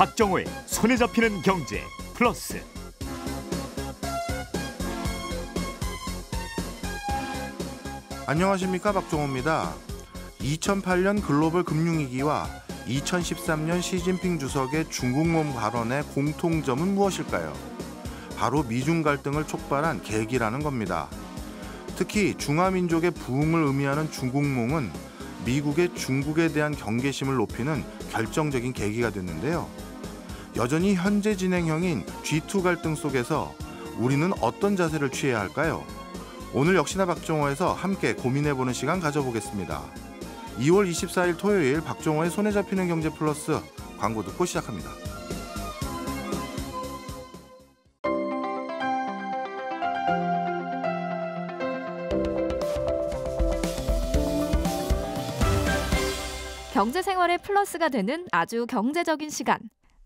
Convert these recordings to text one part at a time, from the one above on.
박정호의 손에 잡히는 경제 플러스. 안녕하십니까 박정호입니다. 2008년 글로벌 금융위기와 2013년 시진핑 주석의 중국몸 발언의 공통점은 무엇일까요? 바로 미중 갈등을 촉발한 계기라는 겁니다. 특히 중화민족의 부흥을 의미하는 중국몽은 미국의 중국에 대한 경계심을 높이는 결정적인 계기가 됐는데요. 여전히 현재 진행형인 G2 갈등 속에서 우리는 어떤 자세를 취해야 할까요? 오늘 역시나 박종호에서 함께 고민해보는 시간 가져보겠습니다. 2월 24일 토요일 박종호의 손에 잡히는 경제 플러스 광고 듣고 시작합니다. 경제 생활의 플러스가 되는 아주 경제적인 시간.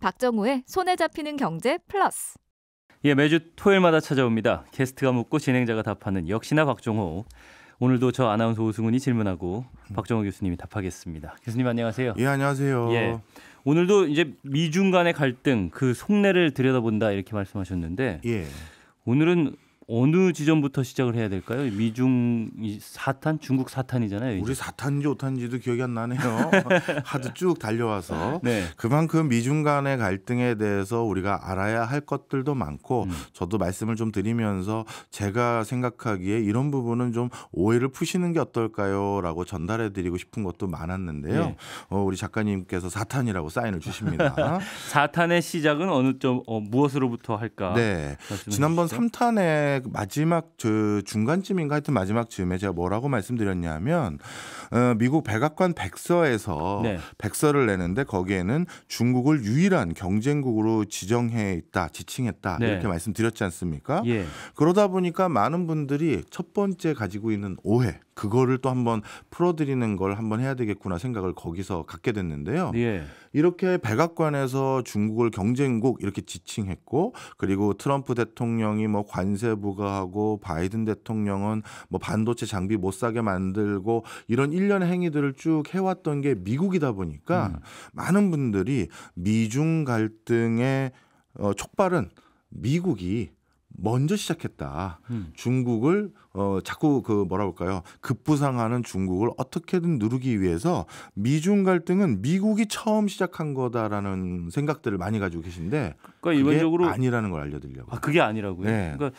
박정우의 손에 잡히는 경제 플러스. 예, 매주 토요일마다 찾아옵니다. 게스트가 묻고 진행자가 답하는 역시나 박종호. 오늘도 저 아나운서 오승훈이 질문하고 박정호 교수님이 답하겠습니다. 교수님 안녕하세요. 예, 안녕하세요. 예. 오늘도 이제 미중 간의 갈등 그 속내를 들여다본다 이렇게 말씀하셨는데 예. 오늘은 어느 지점부터 시작을 해야 될까요? 미중 사탄, 중국 사탄이잖아요. 이제. 우리 사탄인지 오탄인지도 기억이 안 나네요. 하도 쭉 달려와서 네. 그만큼 미중 간의 갈등에 대해서 우리가 알아야 할 것들도 많고 음. 저도 말씀을 좀 드리면서 제가 생각하기에 이런 부분은 좀 오해를 푸시는 게 어떨까요?라고 전달해드리고 싶은 것도 많았는데요. 네. 어, 우리 작가님께서 사탄이라고 사인을 주십니다. 사탄의 시작은 어느 점 어, 무엇으로부터 할까? 네, 지난번 3탄에 그 마지막 그 중간쯤인가 하여튼 마지막 쯤에 제가 뭐라고 말씀드렸냐면 어, 미국 백악관 백서에서 네. 백서를 내는데 거기에는 중국을 유일한 경쟁국으로 지정해 있다, 지칭했다 네. 이렇게 말씀드렸지 않습니까? 예. 그러다 보니까 많은 분들이 첫 번째 가지고 있는 오해 그거를 또 한번 풀어드리는 걸 한번 해야 되겠구나 생각을 거기서 갖게 됐는데요. 예. 이렇게 백악관에서 중국을 경쟁국 이렇게 지칭했고 그리고 트럼프 대통령이 뭐 관세 부과하고 바이든 대통령은 뭐 반도체 장비 못 사게 만들고 이런 일련의 행위들을 쭉 해왔던 게 미국이다 보니까 음. 많은 분들이 미중 갈등의 어, 촉발은 미국이 먼저 시작했다. 음. 중국을 어 자꾸 그 뭐라 할까요? 급부상하는 중국을 어떻게든 누르기 위해서 미중 갈등은 미국이 처음 시작한 거다라는 생각들을 많이 가지고 계신데 그러니까 일반적으로 아니라는 걸 알려드리려고. 아 그게 아니라고요. 네. 그러니까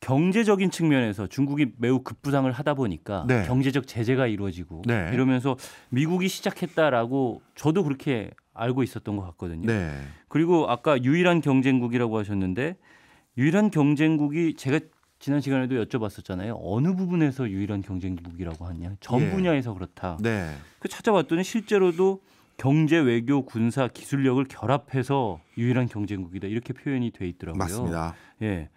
경제적인 측면에서 중국이 매우 급부상을 하다 보니까 네. 경제적 제재가 이루어지고 네. 이러면서 미국이 시작했다라고 저도 그렇게 알고 있었던 것 같거든요. 네. 그리고 아까 유일한 경쟁국이라고 하셨는데 유일한 경쟁국이 제가 지난 시간에도 여쭤봤었잖아요. 어느 부분에서 유일한 경쟁국이라고 하냐? 전 예. 분야에서 그렇다. 네. 그 찾아봤더니 실제로도 경제, 외교, 군사, 기술력을 결합해서 유일한 경쟁국이다 이렇게 표현이 돼 있더라고요. 맞습니다. 예.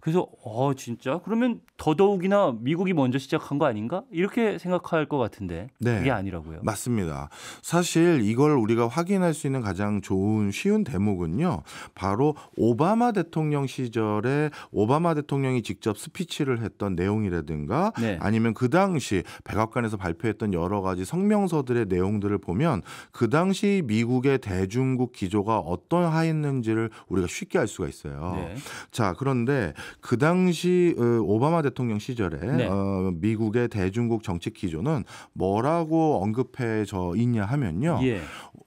그래서 어 진짜 그러면 더더욱이나 미국이 먼저 시작한 거 아닌가 이렇게 생각할 것 같은데 네. 그게 아니라고요. 맞습니다. 사실 이걸 우리가 확인할 수 있는 가장 좋은 쉬운 대목은요. 바로 오바마 대통령 시절에 오바마 대통령이 직접 스피치를 했던 내용이라든가 네. 아니면 그 당시 백악관에서 발표했던 여러 가지 성명서들의 내용들을 보면 그 당시 미국의 대중국 기조가 어떠하였는지를 우리가 쉽게 알 수가 있어요. 네. 자 그런데 그 당시 어, 오바마 대통령 시절에 네. 어, 미국의 대중국 정책 기조는 뭐라고 언급해져 있냐 하면요. 예.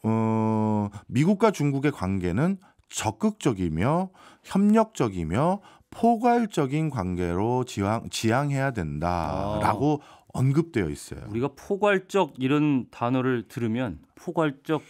어, 미국과 중국의 관계는 적극적이며 협력적이며 포괄적인 관계로 지향, 지향해야 된다라고 아. 언급되어 있어요. 우리가 포괄적 이런 단어를 들으면 포괄적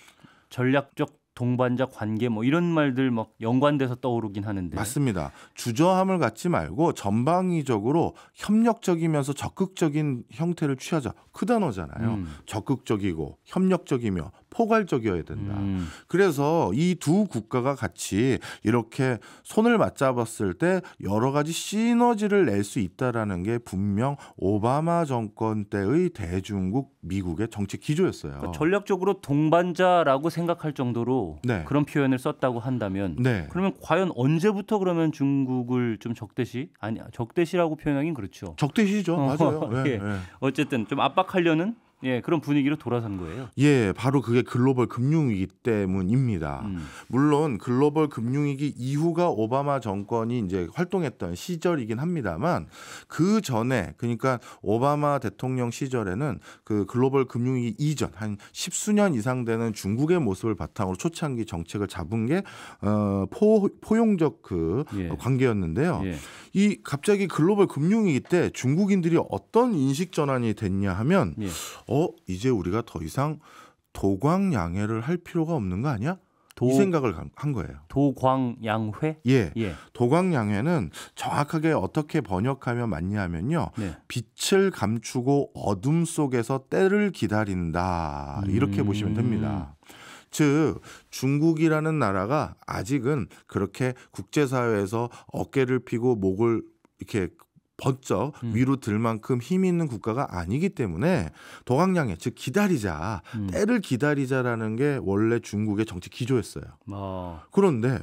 전략적 동반자 관계 뭐 이런 말들 막 연관돼서 떠오르긴 하는데 맞습니다. 주저함을 갖지 말고 전방위적으로 협력적이면서 적극적인 형태를 취하자. 크 그 단어잖아요. 음. 적극적이고 협력적이며 포괄적이어야 된다. 음. 그래서 이 두 국가가 같이 이렇게 손을 맞잡았을 때 여러 가지 시너지를 낼 수 있다라는 게 분명 오바마 정권 때의 대중국 미국의 정책 기조였어요. 그러니까 전략적으로 동반자라고 생각할 정도로 네. 그런 표현을 썼다고 한다면 네. 그러면 과연 언제부터 그러면 중국을 좀 적대시 아니 적대시라고 표현하긴 그렇죠. 적대시죠. 어, 맞아요. 네, 예. 어쨌든 좀 압박하려는 예, 그런 분위기로 돌아선 거예요. 예, 바로 그게 글로벌 금융위기 때문입니다. 음. 물론 글로벌 금융위기 이후가 오바마 정권이 이제 활동했던 시절이긴 합니다만 그 전에 그러니까 오바마 대통령 시절에는 그 글로벌 금융위기 이전 한 십수년 이상 되는 중국의 모습을 바탕으로 초창기 정책을 잡은 게 어, 포, 포용적 그 예. 관계였는데요. 예. 이 갑자기 글로벌 금융위기 때 중국인들이 어떤 인식 전환이 됐냐 하면 예. 어 이제 우리가 더 이상 도광양해를 할 필요가 없는 거 아니야? 도, 이 생각을 한 거예요. 도광양회? 예. 예. 도광양회는 정확하게 어떻게 번역하면 맞냐면요. 네. 빛을 감추고 어둠 속에서 때를 기다린다. 이렇게 음. 보시면 됩니다. 즉 중국이라는 나라가 아직은 그렇게 국제사회에서 어깨를 피고 목을 이렇게 번쩍 음. 위로 들 만큼 힘이 있는 국가가 아니기 때문에 도강량에즉 기다리자 음. 때를 기다리자라는 게 원래 중국의 정치 기조였어요. 어. 그런데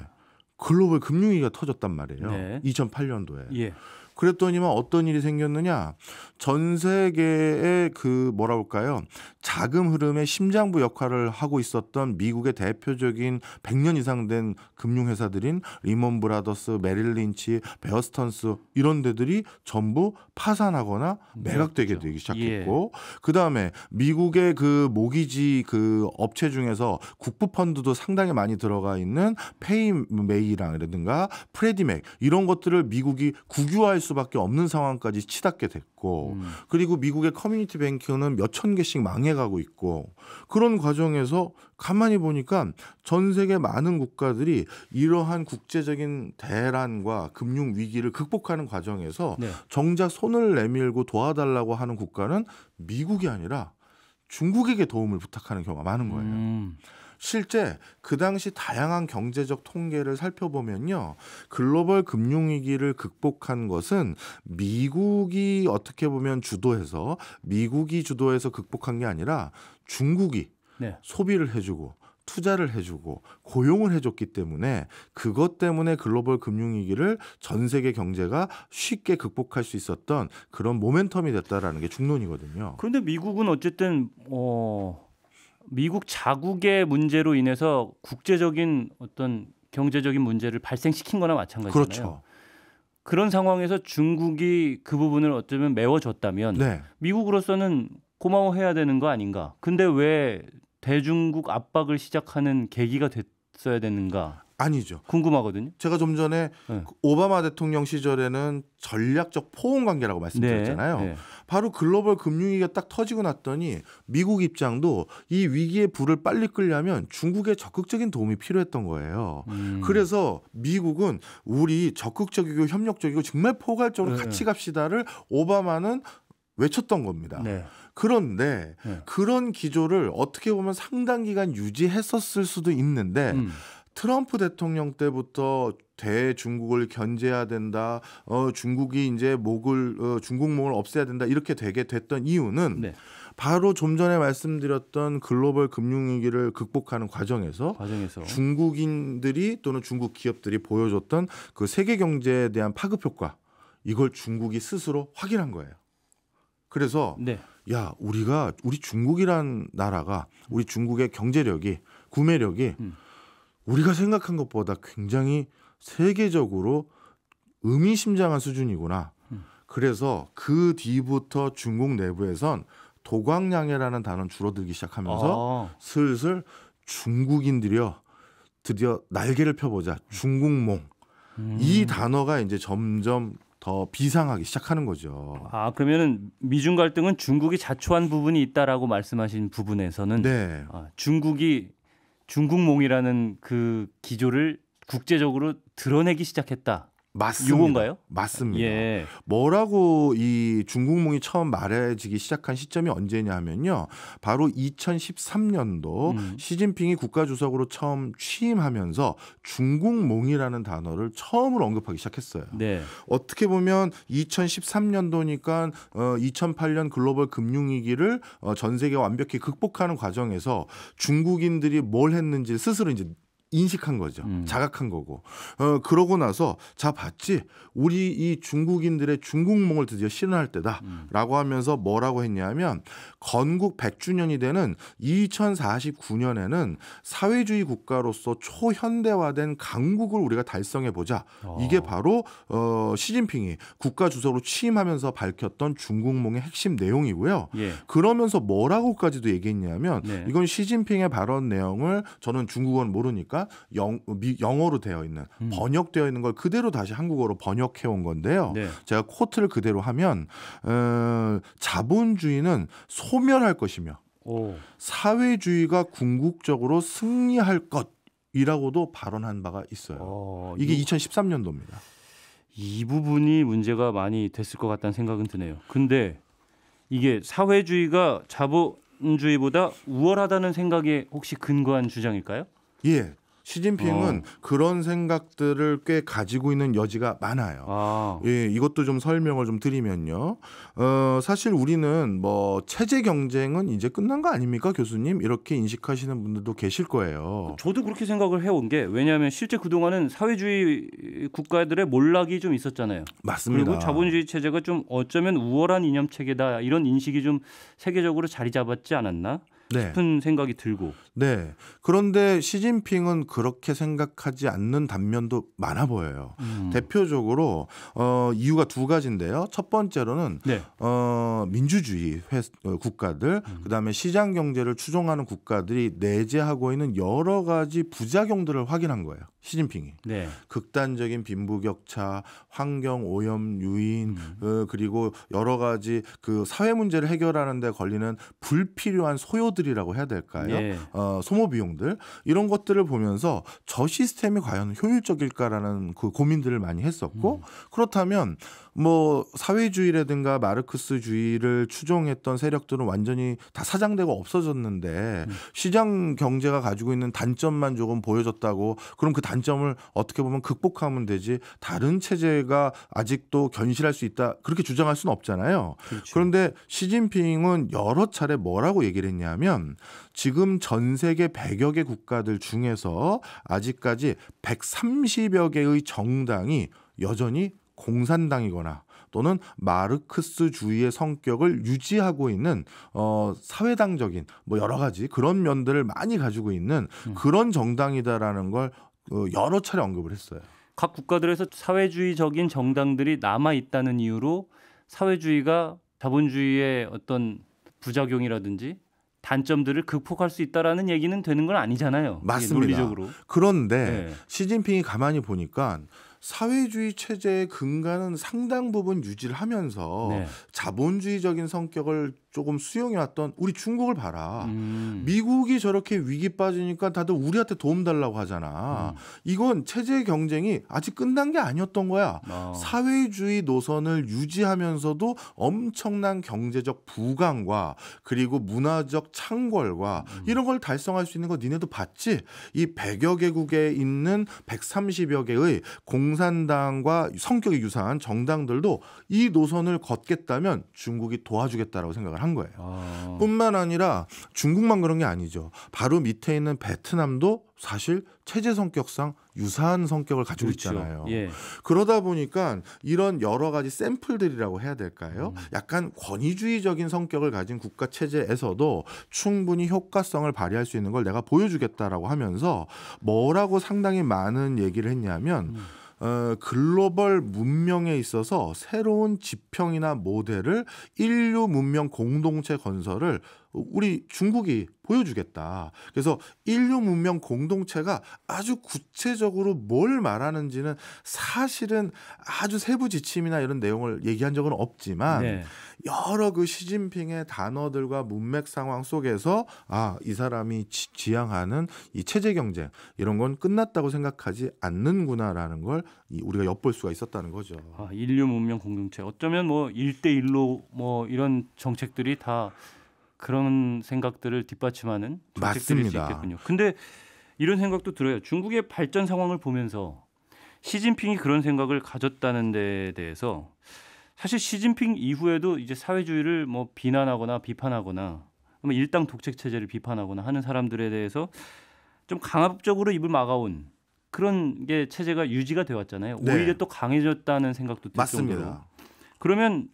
글로벌 금융위기가 터졌단 말이에요. 네. 2008년도에. 예. 그랬더니만 어떤 일이 생겼느냐? 전 세계의 그 뭐라 볼까요? 자금 흐름의 심장부 역할을 하고 있었던 미국의 대표적인 100년 이상 된 금융회사들인 리먼 브라더스, 메릴 린치, 베어스턴스 이런 데들이 전부 파산하거나 네, 매각되게 그렇죠. 되기 시작했고 예. 그다음에 미국의 그 모기지 그 업체 중에서 국부 펀드도 상당히 많이 들어가 있는 페이메이랑이라든가 프레디맥 이런 것들을 미국이 국유화할 수 수밖에 없는 상황까지 치닫게 됐고 음. 그리고 미국의 커뮤니티 뱅크는 몇천 개씩 망해가고 있고 그런 과정에서 가만히 보니까 전 세계 많은 국가들이 이러한 국제적인 대란과 금융 위기를 극복하는 과정에서 네. 정작 손을 내밀고 도와달라고 하는 국가는 미국이 아니라 중국에게 도움을 부탁하는 경우가 많은 거예요. 음. 실제 그 당시 다양한 경제적 통계를 살펴보면요. 글로벌 금융위기를 극복한 것은 미국이 어떻게 보면 주도해서 미국이 주도해서 극복한 게 아니라 중국이 네. 소비를 해주고 투자를 해주고 고용을 해줬기 때문에 그것 때문에 글로벌 금융위기를 전 세계 경제가 쉽게 극복할 수 있었던 그런 모멘텀이 됐다라는 게 중론이거든요. 그런데 미국은 어쨌든 어, 미국 자국의 문제로 인해서 국제적인 어떤 경제적인 문제를 발생시킨 거나 마찬가지잖아요. 그렇죠. 그런 상황에서 중국이 그 부분을 어쩌면 메워줬다면 네. 미국으로서는 고마워해야 되는 거 아닌가. 근데 왜 대중국 압박을 시작하는 계기가 됐어야 되는가. 아니죠. 궁금하거든요. 제가 좀 전에 네. 그 오바마 대통령 시절에는 전략적 포옹 관계라고 말씀드렸잖아요. 네. 네. 바로 글로벌 금융위기가 딱 터지고 났더니 미국 입장도 이 위기의 불을 빨리 끌려면 중국의 적극적인 도움이 필요했던 거예요. 음. 그래서 미국은 우리 적극적이고 협력적이고 정말 포괄적으로 네. 같이 갑시다를 오바마는 외쳤던 겁니다. 네. 그런데 네. 그런 기조를 어떻게 보면 상당 기간 유지했었을 수도 있는데 음. 트럼프 대통령 때부터 대중국을 견제해야 된다. 어, 중국이 이제 목을 어, 중국 목을 없애야 된다. 이렇게 되게 됐던 이유는 네. 바로 좀 전에 말씀드렸던 글로벌 금융위기를 극복하는 과정에서, 과정에서, 중국인들이 또는 중국 기업들이 보여줬던 그 세계 경제에 대한 파급 효과 이걸 중국이 스스로 확인한 거예요. 그래서 네. 야 우리가 우리 중국이란 나라가 우리 중국의 경제력이 구매력이 음. 우리가 생각한 것보다 굉장히 세계적으로 의미심장한 수준이구나. 음. 그래서 그 뒤부터 중국 내부에선 도광량해라는 단어는 줄어들기 시작하면서 아. 슬슬 중국인들이요 드디어 날개를 펴보자 음. 중국몽 음. 이 단어가 이제 점점 더 비상하기 시작하는 거죠. 아 그러면은 미중 갈등은 중국이 자초한 부분이 있다라고 말씀하신 부분에서는 네. 아, 중국이 중국몽이라는 그 기조를 국제적으로 드러내기 시작했다. 맞습니다. 유고가요 맞습니다. 예. 뭐라고 이 중국몽이 처음 말해지기 시작한 시점이 언제냐면요. 바로 2013년도 음. 시진핑이 국가주석으로 처음 취임하면서 중국몽이라는 단어를 처음으로 언급하기 시작했어요. 네. 어떻게 보면 2013년도니까 어, 2008년 글로벌 금융위기를 어, 전 세계가 완벽히 극복하는 과정에서 중국인들이 뭘 했는지 스스로 이제 인식한 거죠. 음. 자각한 거고. 어, 그러고 나서 자 봤지 우리 이 중국인들의 중국몽을 드디어 실현할 때다라고 음. 하면서 뭐라고 했냐면 건국 100주년이 되는 2049년에는 사회주의 국가로서 초현대화된 강국을 우리가 달성해 보자. 어. 이게 바로 어, 시진핑이 국가 주석으로 취임하면서 밝혔던 중국몽의 핵심 내용이고요. 예. 그러면서 뭐라고까지도 얘기했냐면 네. 이건 시진핑의 발언 내용을 저는 중국어는 모르니까 문구가 영, 어로 되어 있는 음. 번역되어 있는 걸 그대로 다시 한국어로 번역해 온 건데요. 네. 제가 코트를 그대로 하면 어, 자본주의는 소멸할 것이며 오. 사회주의가 궁극적으로 승리할 것이라고도 발언한 바가 있어요. 어, 이게 이, 2013년도입니다. 이 부분이 문제가 많이 됐을 것 같다는 생각은 드네요. 근데 이게 사회주의가 자본주의보다 우월하다는 생각에 혹시 근거한 주장일까요? 예, 시진핑은 어. 그런 생각들을 꽤 가지고 있는 여지가 많아요. 아. 예, 이것도 좀 설명을 좀 드리면요. 어, 사실 우리는 뭐 체제 경쟁은 이제 끝난 거 아닙니까, 교수님? 이렇게 인식하시는 분들도 계실 거예요. 저도 그렇게 생각을 해온 게 왜냐하면 실제 그동안은 사회주의 국가들의 몰락이 좀 있었잖아요. 맞습니다. 그리고 자본주의 체제가 좀 어쩌면 우월한 이념 체계다 이런 인식이 좀 세계적으로 자리 잡았지 않았나? 네. 싶은 생각이 들고. 네. 그런데 시진핑은 그렇게 생각하지 않는 단면도 많아 보여요. 음. 대표적으로 어, 이유가 두 가지인데요. 첫 번째로는 네. 어, 민주주의 회, 어, 국가들, 음. 그다음에 시장 경제를 추종하는 국가들이 내재하고 있는 여러 가지 부작용들을 확인한 거예요. 시진핑이 네. 극단적인 빈부격차, 환경 오염 유인, 음. 어, 그리고 여러 가지 그 사회 문제를 해결하는데 걸리는 불필요한 소요들 사업들이라고 해야 될까요? 예. 어, 소모 비용들 이런 것들을 보면서 저 시스템이 과연 효율적일까라는 그 고민들을 많이 했었고 음. 그렇다면 뭐 사회주의라든가 마르크스주의를 추종했던 세력들은 완전히 다 사장되고 없어졌는데 음. 시장 경제가 가지고 있는 단점만 조금 보여줬다고 그럼 그 단점을 어떻게 보면 극복하면 되지 다른 체제가 아직도 견실할 수 있다 그렇게 주장할 수는 없잖아요. 그렇죠. 그런데 시진핑은 여러 차례 뭐라고 얘기를 했냐면 지금 전 세계 100여 개 국가들 중에서 아직까지 130여 개의 정당이 여전히 공산당이거나 또는 마르크스주의의 성격을 유지하고 있는 어 사회당적인 뭐 여러 가지 그런 면들을 많이 가지고 있는 음. 그런 정당이다라는 걸 어, 여러 차례 언급을 했어요. 각 국가들에서 사회주의적인 정당들이 남아 있다는 이유로 사회주의가 자본주의의 어떤 부작용이라든지 단점들을 극복할 수 있다라는 얘기는 되는 건 아니잖아요. 맞습니다. 논리적으로. 그런데 네. 시진핑이 가만히 보니까 사회주의 체제의 근간은 상당 부분 유지를 하면서 네. 자본주의적인 성격을 조금 수용해 왔던 우리 중국을 봐라. 음. 미국이 저렇게 위기 빠지니까 다들 우리한테 도움 달라고 하잖아. 음. 이건 체제 경쟁이 아직 끝난 게 아니었던 거야. 어. 사회주의 노선을 유지하면서도 엄청난 경제적 부강과 그리고 문화적 창궐과 음. 이런 걸 달성할 수 있는 거 니네도 봤지? 이 100여 개국에 있는 130여 개의 공산당과 성격이 유사한 정당들도 이 노선을 걷겠다면 중국이 도와주겠다라고 생각을 시작을 한 거예요. 아. 뿐만 아니라 중국만 그런 게 아니죠. 바로 밑에 있는 베트남도 사실 체제 성격상 유사한 성격을 가지고 그렇죠. 있잖아요. 예. 그러다 보니까 이런 여러 가지 샘플들이라고 해야 될까요? 음. 약간 권위주의적인 성격을 가진 국가 체제에서도 충분히 효과성을 발휘할 수 있는 걸 내가 보여주겠다라고 하면서 뭐라고 상당히 많은 얘기를 했냐면 음. 어, 글로벌 문명에 있어서 새로운 지평이나 모델을 인류 문명 공동체 건설을 우리 중국이 보여주겠다. 그래서 인류 문명 공동체가 아주 구체적으로 뭘 말하는지는 사실은 아주 세부 지침이나 이런 내용을 얘기한 적은 없지만 네. 여러 그 시진핑의 단어들과 문맥 상황 속에서 아, 이 사람이 지, 향하는이 체제 경쟁 이런 건 끝났다고 생각하지 않는구나라는 걸 우리가 엿볼 수가 있었다는 거죠. 아, 인류 문명 공동체 어쩌면 뭐 1대 1로 뭐 이런 정책들이 다 그런 생각들을 뒷받침하는 정책들일 수 있겠군요. 근데 이런 생각도 들어요. 중국의 발전 상황을 보면서 시진핑이 그런 생각을 가졌다는 데 대해서 사실 시진핑 이후에도 이제 사회주의를 뭐 비난하거나 비판하거나 일당 독책 체제를 비판하거나 하는 사람들에 대해서 좀 강압적으로 입을 막아온 그런 게 체제가 유지가 되었잖아요 네. 오히려 또 강해졌다는 생각도 들 맞습니다. 정도로. 그러면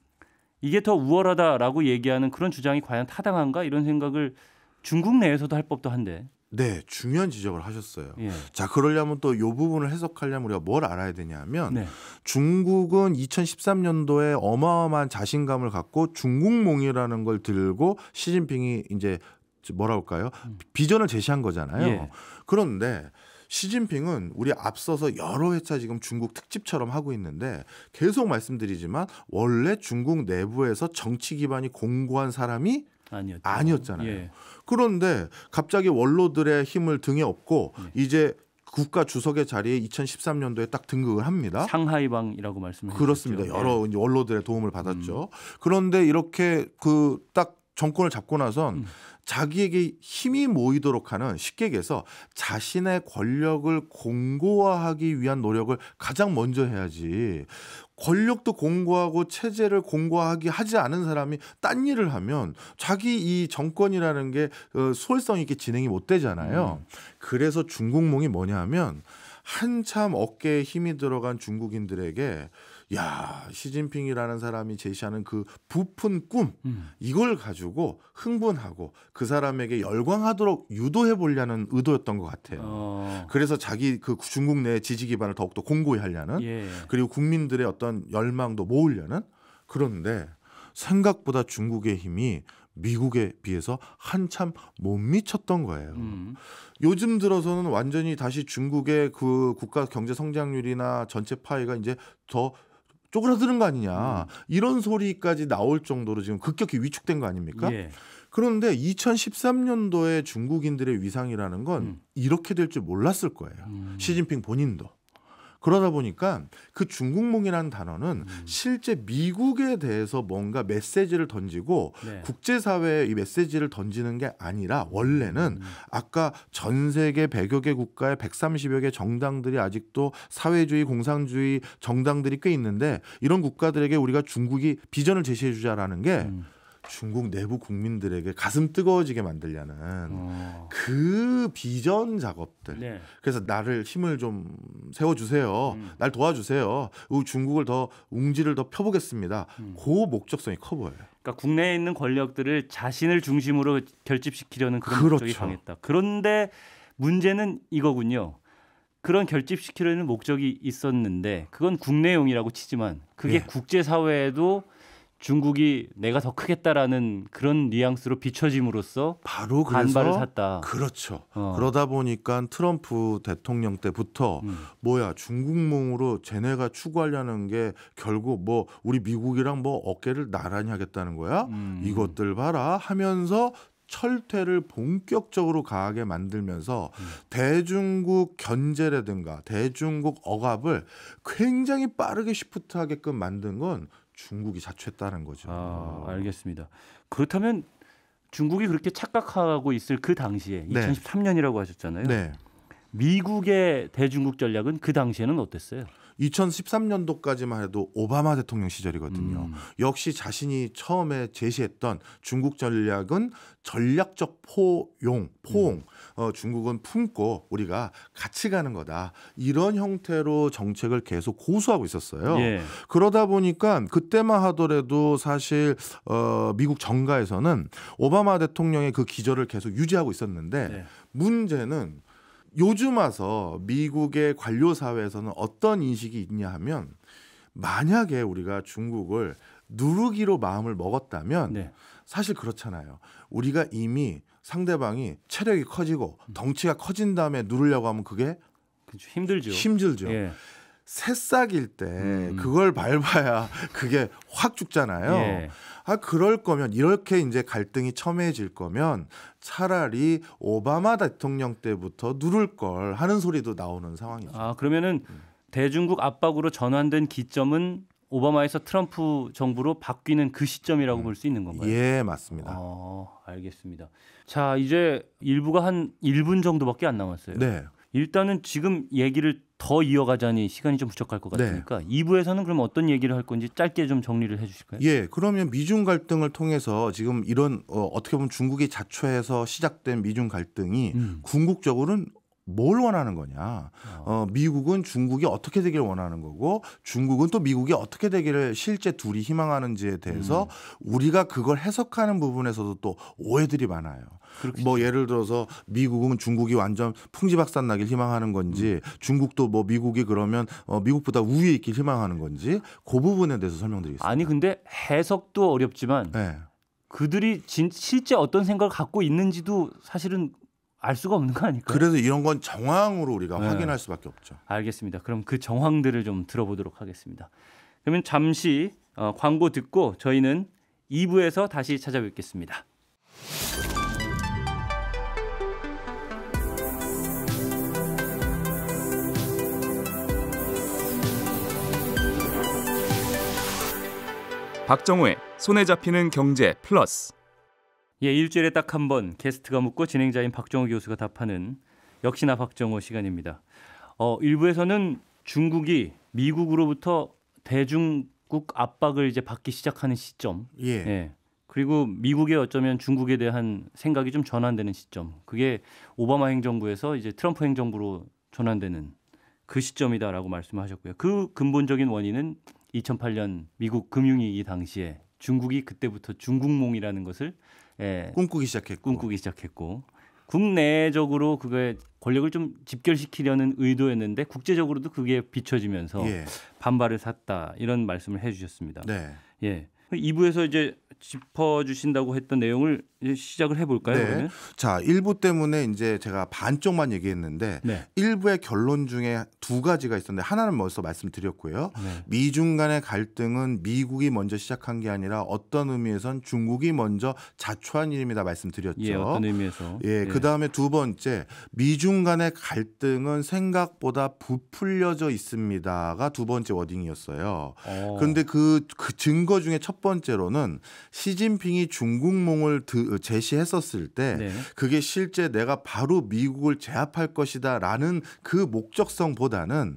이게 더 우월하다라고 얘기하는 그런 주장이 과연 타당한가 이런 생각을 중국 내에서도 할 법도 한데. 네, 중요한 지적을 하셨어요. 예. 자, 그러려면 또 요 부분을 해석하려면 우리가 뭘 알아야 되냐면 네. 중국은 2013년도에 어마어마한 자신감을 갖고 중국몽이라는 걸 들고 시진핑이 이제 뭐라 할까요? 음. 비전을 제시한 거잖아요. 예. 그런데 시진핑은 우리 앞서서 여러 회차 지금 중국 특집처럼 하고 있는데 계속 말씀드리지만 원래 중국 내부에서 정치 기반이 공고한 사람이 아니었죠. 아니었잖아요. 예. 그런데 갑자기 원로들의 힘을 등에 업고 예. 이제 국가 주석의 자리에 2013년도에 딱 등극을 합니다. 상하이방이라고 말씀을 그렇습니다. 여러 예. 원로들의 도움을 받았죠. 음. 그런데 이렇게 그딱 정권을 잡고 나선 음. 자기에게 힘이 모이도록 하는 쉽게 얘기해서 자신의 권력을 공고화하기 위한 노력을 가장 먼저 해야지 권력도 공고하고 체제를 공고하게 하지 않은 사람이 딴 일을 하면 자기 이 정권이라는 게 어, 수월성 있게 진행이 못 되잖아요. 음. 그래서 중국몽이 뭐냐 하면 한참 어깨에 힘이 들어간 중국인들에게 야 시진핑이라는 사람이 제시하는 그 부푼 꿈 음. 이걸 가지고 흥분하고 그 사람에게 열광하도록 유도해 보려는 의도였던 것 같아요. 어. 그래서 자기 그 중국 내 지지 기반을 더욱더 공고히 하려는 예. 그리고 국민들의 어떤 열망도 모으려는 그런데 생각보다 중국의 힘이 미국에 비해서 한참 못 미쳤던 거예요. 음. 요즘 들어서는 완전히 다시 중국의 그 국가 경제 성장률이나 전체 파이가 이제 더 쪼그라드는 거 아니냐 음. 이런 소리까지 나올 정도로 지금 급격히 위축된 거 아닙니까? 예. 그런데 2013년도에 중국인들의 위상이라는 건 음. 이렇게 될 줄 몰랐을 거예요. 음. 시진핑 본인도. 그러다 보니까 그 중국몽이라는 단어는 음. 실제 미국에 대해서 뭔가 메시지를 던지고 네. 국제사회에 이 메시지를 던지는 게 아니라 원래는 음. 음. 아까 전 세계 100여 개 국가의 130여 개 정당들이 아직도 사회주의 공산주의 정당들이 꽤 있는데 이런 국가들에게 우리가 중국이 비전을 제시해 주자라는 게 음. 중국 내부 국민들에게 가슴 뜨거워지게 만들려는 어. 그 비전 작업들. 네. 그래서 나를 힘을 좀 세워주세요. 음. 날 도와주세요. 중국을 더 웅지를 더 펴보겠습니다. 음. 그 목적성이 커 보여요. 그러니까 국내에 있는 권력들을 자신을 중심으로 결집시키려는 그런 그렇죠. 목적이 강했다. 그런데 문제는 이거군요. 그런 결집시키려는 목적이 있었는데 그건 국내용이라고 치지만 그게 네. 국제사회에도 중국이 내가 더 크겠다라는 그런 뉘앙스로 비춰짐으로써 바로 반발을 샀다. 그렇죠. 어. 그러다 보니까 트럼프 대통령 때부터 음. 뭐야 중국몽으로 쟤네가 추구하려는 게 결국 뭐 우리 미국이랑 뭐 어깨를 나란히 하겠다는 거야. 음. 이것들 봐라 하면서 철퇴를 본격적으로 가하게 만들면서 음. 대중국 견제라든가 대중국 억압을 굉장히 빠르게 시프트하게끔 만든 건 중국이 자초했다는 거죠. 아, 알겠습니다. 그렇다면 중국이 그렇게 착각하고 있을 그 당시에 네. 2013년이라고 하셨잖아요. 네. 미국의 대중국 전략은 그 당시에는 어땠어요? 2013년도까지만 해도 오바마 대통령 시절이거든요. 음. 역시 자신이 처음에 제시했던 중국 전략은 전략적 포용, 포옹, 음. 어, 중국은 품고 우리가 같이 가는 거다. 이런 형태로 정책을 계속 고수하고 있었어요. 예. 그러다 보니까 그때만 하더라도 사실 어, 미국 정가에서는 오바마 대통령의 그 기조를 계속 유지하고 있었는데 예. 문제는 요즘 와서 미국의 관료 사회에서는 어떤 인식이 있냐 하면 만약에 우리가 중국을 누르기로 마음을 먹었다면 네. 사실 그렇잖아요. 우리가 이미 상대방이 체력이 커지고 덩치가 커진 다음에 누르려고 하면 그게 그렇죠. 힘들죠. 힘들죠. 예. 새싹일 때 음, 음. 그걸 밟아야 그게 확 죽잖아요. 예. 아 그럴 거면 이렇게 이제 갈등이 첨예해질 거면 차라리 오바마 대통령 때부터 누를 걸 하는 소리도 나오는 상황이죠. 아 그러면은 음. 대중국 압박으로 전환된 기점은 오바마에서 트럼프 정부로 바뀌는 그 시점이라고 음. 볼수 있는 건가요? 예, 맞습니다. 아, 알겠습니다. 자, 이제 일부가 한 1분 정도밖에 안 남았어요. 네. 일단은 지금 얘기를 더 이어가자니 시간이 좀 부족할 것 네. 같으니까 네. 2부에서는 그럼 어떤 얘기를 할 건지 짧게 좀 정리를 해 주실까요? 예, 그러면 미중 갈등을 통해서 지금 이런 어, 어 떻게 보면 중국이 자초해서 시작된 미중 갈등이 음. 궁극적으로는 뭘 원하는 거냐. 어, 어 미국은 중국이 어떻게 되길 원하는 거고 중국은 또 미국이 어떻게 되기를 실제 둘이 희망하는지에 대해서 음. 우리가 그걸 해석하는 부분에서도 또 오해들이 많아요. 그렇겠죠. 뭐 예를 들어서 미국은 중국이 완전 풍지박산 나길 희망하는 건지 음. 중국도 뭐 미국이 그러면 어, 미국보다 우위에 있길 희망하는 건지 그 부분에 대해서 설명드리겠습니다. 아니 근데 해석도 어렵지만 네. 그들이 진, 실제 어떤 생각을 갖고 있는지도 사실은 알 수가 없는 거 아닐까요? 그래서 이런 건 정황으로 우리가 네. 확인할 수밖에 없죠. 알겠습니다. 그럼 그 정황들을 좀 들어보도록 하겠습니다. 그러면 잠시 어, 광고 듣고 저희는 2부에서 다시 찾아뵙겠습니다. 박정우의 손에 잡히는 경제 플러스 예, 일주일에 딱 한 번 게스트가 묻고 진행자인 박정호 교수가 답하는 역시나 박정호 시간입니다. 어, 일부에서는 중국이 미국으로부터 대중국 압박을 이제 받기 시작하는 시점. 예. 예. 그리고 미국의 어쩌면 중국에 대한 생각이 좀 전환되는 시점. 그게 오바마 행정부에서 이제 트럼프 행정부로 전환되는 그 시점이다라고 말씀하셨고요. 그 근본적인 원인은 2008년 미국 금융위기 당시에 중국이 그때부터 중국몽이라는 것을 예. 꿈꾸기 시작했고. 꿈꾸기 시작했고. 국내적으로 그게 권력을 좀 집결시키려는 의도였는데 국제적으로도 그게 비춰지면서 예. 반발을 샀다 이런 말씀을 해주셨습니다. 네. 예. 2부에서 이제 짚어주신다고 했던 내용을 시작을 해볼까요? 네. 자, 일부 때문에 이제 제가 반쪽만 얘기했는데 네. 일부의 결론 중에 두 가지가 있었는데 하나는 벌써 말씀드렸고요. 네. 미중 간의 갈등은 미국이 먼저 시작한 게 아니라 어떤 의미에선 중국이 먼저 자초한 일입니다. 말씀드렸죠. 예, 어떤 의미에서. 예, 예. 그 다음에 두 번째 미중 간의 갈등은 생각보다 부풀려져 있습니다가 두 번째 워딩이었어요. 어. 그런데 그, 그 증거 중에 첫 번째로는 시진핑이 중국몽을 어, 제시했었을 때 네. 그게 실제 내가 바로 미국을 제압할 것이다라는 그 목적성보다는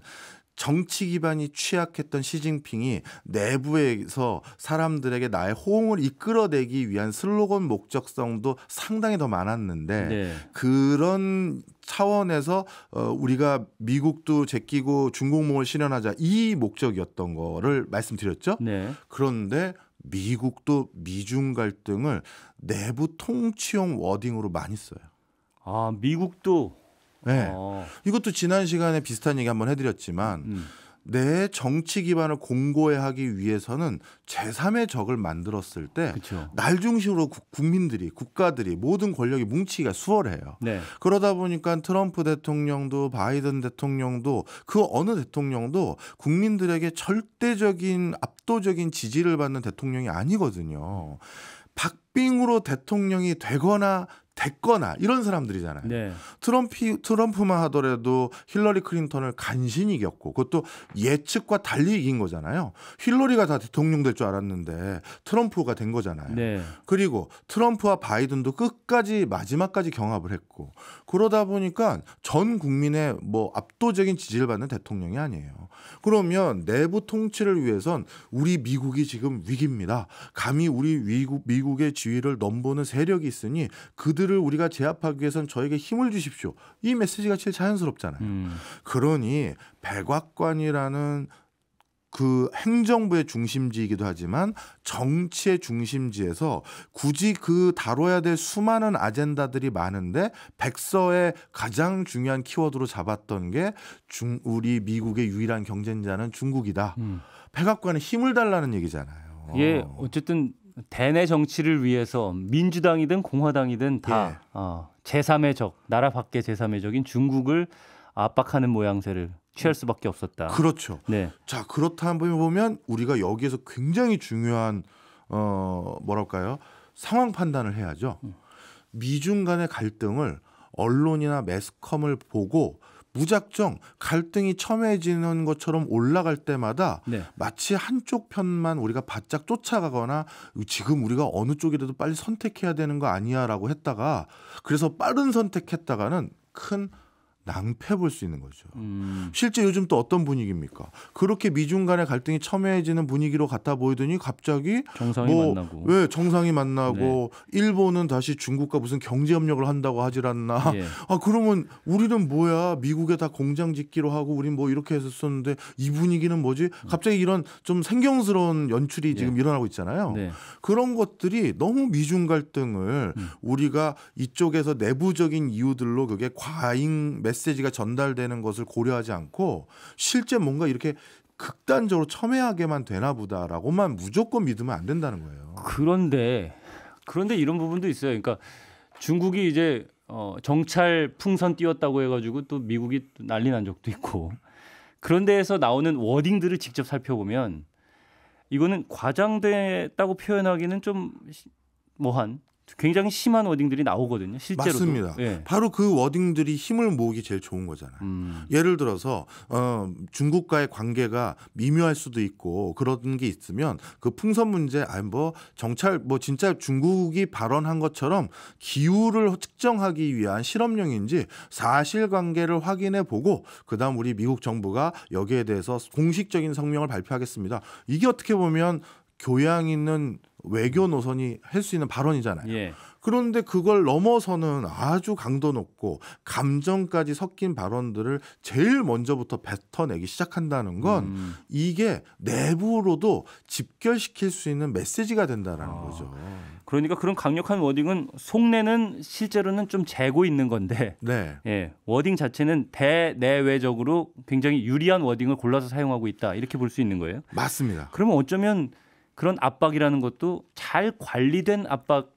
정치 기반이 취약했던 시진핑이 내부에서 사람들에게 나의 호응을 이끌어내기 위한 슬로건 목적성도 상당히 더 많았는데 네. 그런 차원에서 어, 우리가 미국도 제끼고 중국몽을 실현하자 이 목적이었던 거를 말씀드렸죠. 네. 그런데 미국도 미중 갈등을 내부 통치형 워딩으로 많이 써요. 아 미국도. 네. 어. 이것도 지난 시간에 비슷한 얘기 한번 해드렸지만. 음. 내 정치 기반을 공고히 하기 위해서는 제3의 적을 만들었을 때 날 중심으로 구, 국민들이 국가들이 모든 권력이 뭉치기가 수월해요. 네. 그러다 보니까 트럼프 대통령도 바이든 대통령도 그 어느 대통령도 국민들에게 절대적인 압도적인 지지를 받는 대통령이 아니거든요. 박빙으로 대통령이 되거나 됐거나 이런 사람들이잖아요. 네. 트럼프 트럼프만 하더라도 힐러리 클린턴을 간신히 이겼고 그것도 예측과 달리 이긴 거잖아요. 힐러리가 다 대통령 될 줄 알았는데 트럼프가 된 거잖아요. 네. 그리고 트럼프와 바이든도 끝까지 마지막까지 경합을 했고 있고 그러다 보니까 전 국민의 뭐 압도적인 지지를 받는 대통령이 아니에요. 그러면 내부 통치를 위해선 우리 미국이 지금 위기입니다. 감히 우리 미국, 미국의 지위를 넘보는 세력이 있으니 그들을 우리가 제압하기 위해선 저에게 힘을 주십시오. 이 메시지가 제일 자연스럽잖아요. 음. 그러니 백악관이라는 그 행정부의 중심지이기도 하지만 정치의 중심지에서 굳이 그 다뤄야 될 수많은 아젠다들이 많은데 백서의 가장 중요한 키워드로 잡았던 게 중, 우리 미국의 유일한 경쟁자는 중국이다. 음. 백악관에 힘을 달라는 얘기잖아요. 예, 어쨌든 대내 정치를 위해서 민주당이든 공화당이든 다 예. 어, 제3의 적, 나라 밖의 제3의 적인 중국을 압박하는 모양새를 취할 수밖에 없었다. 그렇죠. 네. 자 그렇다 보면 우리가 여기에서 굉장히 중요한 어 뭐랄까요 상황 판단을 해야죠. 음. 미중 간의 갈등을 언론이나 매스컴을 보고 무작정 갈등이 첨예지는 것처럼 올라갈 때마다 네. 마치 한쪽 편만 우리가 바짝 쫓아가거나 지금 우리가 어느 쪽이라도 빨리 선택해야 되는 거 아니야라고 했다가 그래서 빠른 선택했다가는 큰 낭패볼 수 있는 거죠. 음. 실제 요즘 또 어떤 분위기입니까? 그렇게 미중 간의 갈등이 첨예해지는 분위기로 같아 보이더니 갑자기 정상이 뭐, 만나고 왜 정상이 만나고 네. 일본은 다시 중국과 무슨 경제 협력을 한다고 하질 않나. 예. 아 그러면 우리는 뭐야? 미국에 다 공장 짓기로 하고 우린 뭐 이렇게 했었었는데 이 분위기는 뭐지? 갑자기 이런 좀 생경스러운 연출이 지금 예. 일어나고 있잖아요. 네. 그런 것들이 너무 미중 갈등을 음. 우리가 이쪽에서 내부적인 이유들로 그게 과잉 메시 메시지가 전달되는 것을 고려하지 않고 실제 뭔가 이렇게 극단적으로 첨예하게만 되나 보다라고만 무조건 믿으면 안 된다는 거예요. 그런데 그런데 이런 부분도 있어요. 그러니까 중국이 이제 어, 정찰 풍선 띄웠다고 해가지고 또 미국이 난리 난 적도 있고 그런 데에서 나오는 워딩들을 직접 살펴보면 이거는 과장됐다고 표현하기는 좀 뭐한 굉장히 심한 워딩들이 나오거든요. 실제로 맞습니다. 예. 바로 그 워딩들이 힘을 모으기 제일 좋은 거잖아요. 음. 예를 들어서 어, 중국과의 관계가 미묘할 수도 있고 그런 게 있으면 그 풍선 문제 아니 뭐 정찰 뭐 진짜 중국이 발언한 것처럼 기후를 측정하기 위한 실험용인지 사실관계를 확인해 보고 그다음 우리 미국 정부가 여기에 대해서 공식적인 성명을 발표하겠습니다. 이게 어떻게 보면 교양 있는 외교 노선이 할 수 있는 발언이잖아요. 예. 그런데 그걸 넘어서는 아주 강도 높고 감정까지 섞인 발언들을 제일 먼저부터 뱉어내기 시작한다는 건 음. 이게 내부로도 집결시킬 수 있는 메시지가 된다라는 아. 거죠. 그러니까 그런 강력한 워딩은 속내는 실제로는 좀 재고 있는 건데 네. 예, 워딩 자체는 대내외적으로 굉장히 유리한 워딩을 골라서 사용하고 있다 이렇게 볼 수 있는 거예요. 맞습니다. 그러면 어쩌면 그런 압박이라는 것도 잘 관리된 압박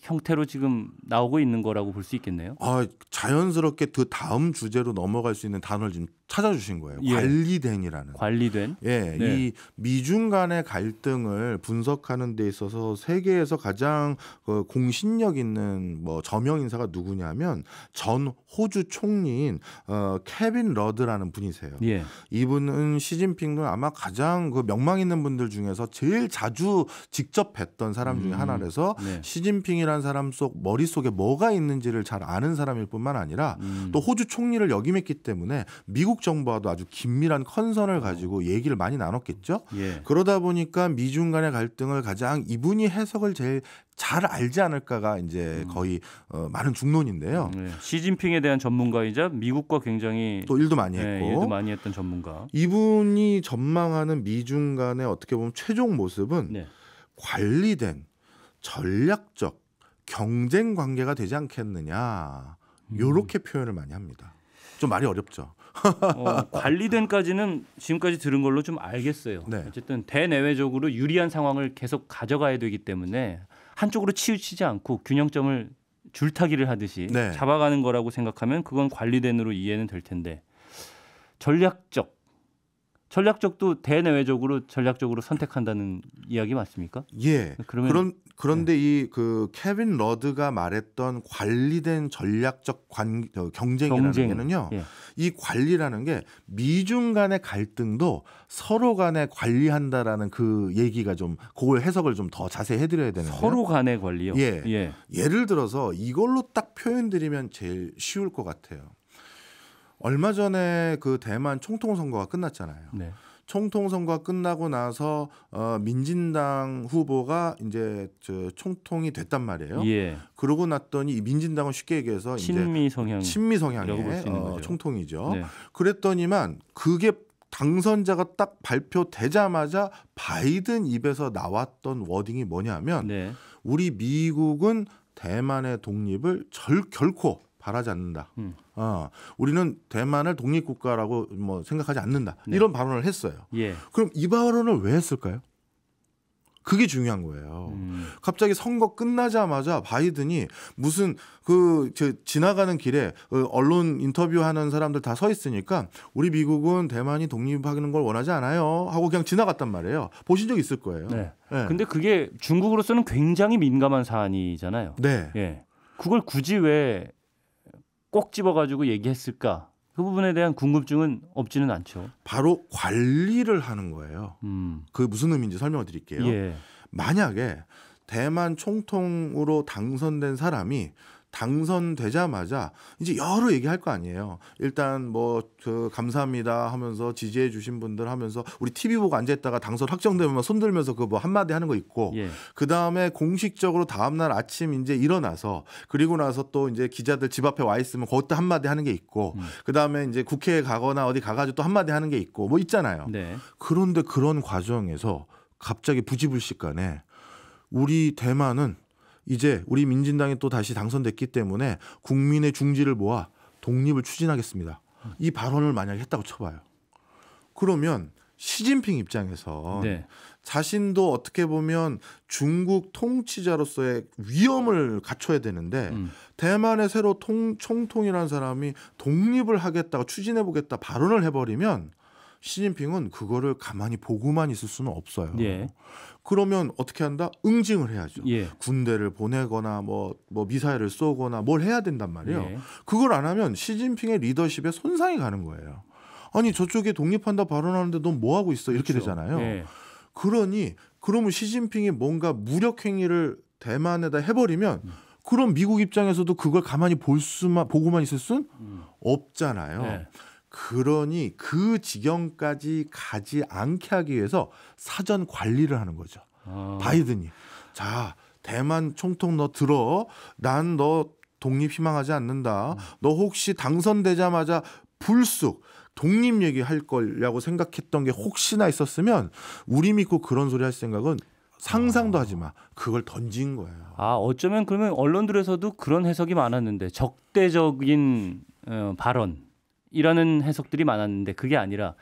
형태로 지금 나오고 있는 거라고 볼 수 있겠네요. 아, 자연스럽게 그 다음 주제로 넘어갈 수 있는 단어를 지 찾아주신 거예요. 예. 관리된이라는. 관리된. 예, 네. 이 미중 간의 갈등을 분석하는 데 있어서 세계에서 가장 그 공신력 있는 뭐 저명 인사가 누구냐면 전 호주 총리인 어 케빈 러드라는 분이세요. 예. 이분은 시진핑도 아마 가장 그 명망 있는 분들 중에서 제일 자주 직접 뵀던 사람 중에 음, 하나라서 네. 시진핑이란 사람 속 머릿속에 뭐가 있는지를 잘 아는 사람일 뿐만 아니라 음. 또 호주 총리를 역임했기 때문에 미국 미국 정부와도 아주 긴밀한 컨선을 가지고 어. 얘기를 많이 나눴겠죠. 예. 그러다 보니까 미중 간의 갈등을 가장 이분이 해석을 제일 잘 알지 않을까가 이제 음. 거의 어, 많은 중론인데요. 네. 시진핑에 대한 전문가이자 미국과 굉장히 또 일도 많이 예, 했고 네, 일도 많이 했던 전문가. 이분이 전망하는 미중 간의 어떻게 보면 최종 모습은 네. 관리된 전략적 경쟁 관계가 되지 않겠느냐. 음. 요렇게 음. 표현을 많이 합니다. 좀 말이 어렵죠. 어, 관리된까지는 지금까지 들은 걸로 좀 알겠어요. 네. 어쨌든 대내외적으로 유리한 상황을 계속 가져가야 되기 때문에 한쪽으로 치우치지 않고 균형점을 줄타기를 하듯이 네. 잡아가는 거라고 생각하면 그건 관리된으로 이해는 될 텐데 전략적 전략적도 대내외적으로 전략적으로 선택한다는 이야기 맞습니까? 예. 그러면 그런 그런데 네. 이그 케빈 러드가 말했던 관리된 전략적 관 경쟁이라는 경쟁. 게는요. 예. 이 관리라는 게 미중 간의 갈등도 서로 간에 관리한다라는 그 얘기가 좀 그걸 해석을 좀 더 자세히 해 드려야 되는데. 서로 간의 관리요. 예. 예. 예를 들어서 이걸로 딱 표현드리면 제일 쉬울 것 같아요. 얼마 전에 그 대만 총통 선거가 끝났잖아요. 네. 총통 선거 가 끝나고 나서 어 민진당 후보가 이제 저 총통이 됐단 말이에요. 예. 그러고 났더니 민진당은 쉽게 얘기해서 친미 성향 친미 성향의 어, 총통이죠. 네. 그랬더니만 그게 당선자가 딱 발표되자마자 바이든 입에서 나왔던 워딩이 뭐냐면 네. 우리 미국은 대만의 독립을 절 결코 바라지 않는다. 음. 어, 우리는 대만을 독립국가라고 뭐 생각하지 않는다. 네. 이런 발언을 했어요. 예. 그럼 이 발언을 왜 했을까요? 그게 중요한 거예요. 음. 갑자기 선거 끝나자마자 바이든이 무슨 그 지나가는 길에 어, 언론 인터뷰하는 사람들 다 서 있으니까 우리 미국은 대만이 독립하는 걸 원하지 않아요 하고 그냥 지나갔단 말이에요. 보신 적 있을 거예요. 네. 네. 근데 그게 중국으로서는 굉장히 민감한 사안이잖아요. 네. 예. 그걸 굳이 왜꼭 집어가지고 얘기했을까? 그 부분에 대한 궁금증은 없지는 않죠. 바로 관리를 하는 거예요. 음. 그 무슨 의미인지 설명을 드릴게요. 예. 만약에 대만 총통으로 당선된 사람이 당선되자마자 이제 여러 얘기할 거 아니에요. 일단 뭐 그 감사합니다 하면서 지지해 주신 분들 하면서 우리 TV 보고 앉아 있다가 당선 확정되면 손들면서 그 뭐 한마디 하는 거 있고 예. 그다음에 공식적으로 다음 날 아침 이제 일어나서 그리고 나서 또 이제 기자들 집 앞에 와 있으면 그것도 한마디 하는 게 있고 음. 그다음에 이제 국회에 가거나 어디 가 가지고 또 한마디 하는 게 있고 뭐 있잖아요. 네. 그런데 그런 과정에서 갑자기 부지불식간에 우리 대만은 이제 우리 민진당이 또 다시 당선됐기 때문에 국민의 중지를 모아 독립을 추진하겠습니다. 이 발언을 만약에 했다고 쳐봐요. 그러면 시진핑 입장에서 네. 자신도 어떻게 보면 중국 통치자로서의 위험을 갖춰야 되는데 음. 대만의 새로 통, 총통이라는 사람이 독립을 하겠다고 추진해보겠다 발언을 해버리면 시진핑은 그거를 가만히 보고만 있을 수는 없어요. 예. 그러면 어떻게 한다? 응징을 해야죠. 예. 군대를 보내거나 뭐, 뭐 미사일을 쏘거나 뭘 해야 된단 말이에요. 예. 그걸 안 하면 시진핑의 리더십에 손상이 가는 거예요. 아니 저쪽에 독립한다 발언하는데 넌뭐 하고 있어? 이렇게 그렇죠. 되잖아요. 예. 그러니 그러면 시진핑이 뭔가 무력 행위를 대만에다 해버리면 음. 그럼 미국 입장에서도 그걸 가만히 볼 수만 보고만 있을 순 음. 없잖아요. 예. 그러니 그 지경까지 가지 않게 하기 위해서 사전 관리를 하는 거죠. 아. 바이든이 자 대만 총통 너 들어 난 너 독립 희망하지 않는다. 음. 너 혹시 당선되자마자 불쑥 독립 얘기할 걸라고 생각했던 게 혹시나 있었으면 우리 믿고 그런 소리 할 생각은 상상도 아. 하지 마. 그걸 던진 거예요. 아 어쩌면 그러면 언론들에서도 그런 해석이 많았는데 적대적인 어, 발언 이라는 해석들이 많았는데 그게 아니라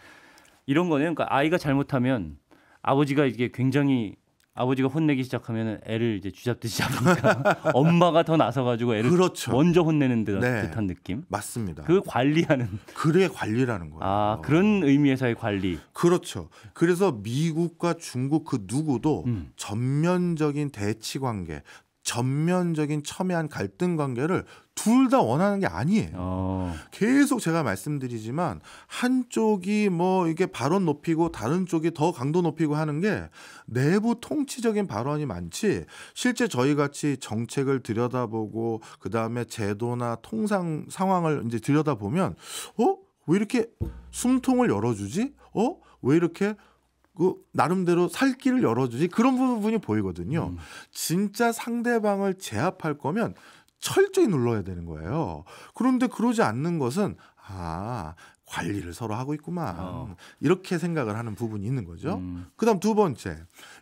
이런 거는 그러니까 아이가 잘못하면 아버지가 이게 굉장히 아버지가 혼내기 시작하면 애를 이제 쥐잡듯이 잡으니까 엄마가 더 나서가지고 애를 그렇죠. 먼저 혼내는 듯, 네. 한 느낌. 맞습니다. 그 관리하는. 그래 관리라는 거예요. 아 그런 의미에서의 관리. 그렇죠. 그래서 미국과 중국 그 누구도 음. 전면적인 대치 관계, 전면적인 첨예한 갈등 관계를 둘 다 원하는 게 아니에요. 어. 계속 제가 말씀드리지만 한쪽이 뭐 이게 발언 높이고 다른 쪽이 더 강도 높이고 하는 게 내부 통치적인 발언이 많지 실제 저희 같이 정책을 들여다보고 그 다음에 제도나 통상 상황을 이제 들여다보면 어? 왜 이렇게 숨통을 열어주지? 어? 왜 이렇게 그 나름대로 살 길을 열어주지 그런 부분이 보이거든요. 음. 진짜 상대방을 제압할 거면 철저히 눌러야 되는 거예요. 그런데 그러지 않는 것은 아 관리를 서로 하고 있구만 어. 이렇게 생각을 하는 부분이 있는 거죠. 음. 그다음 두 번째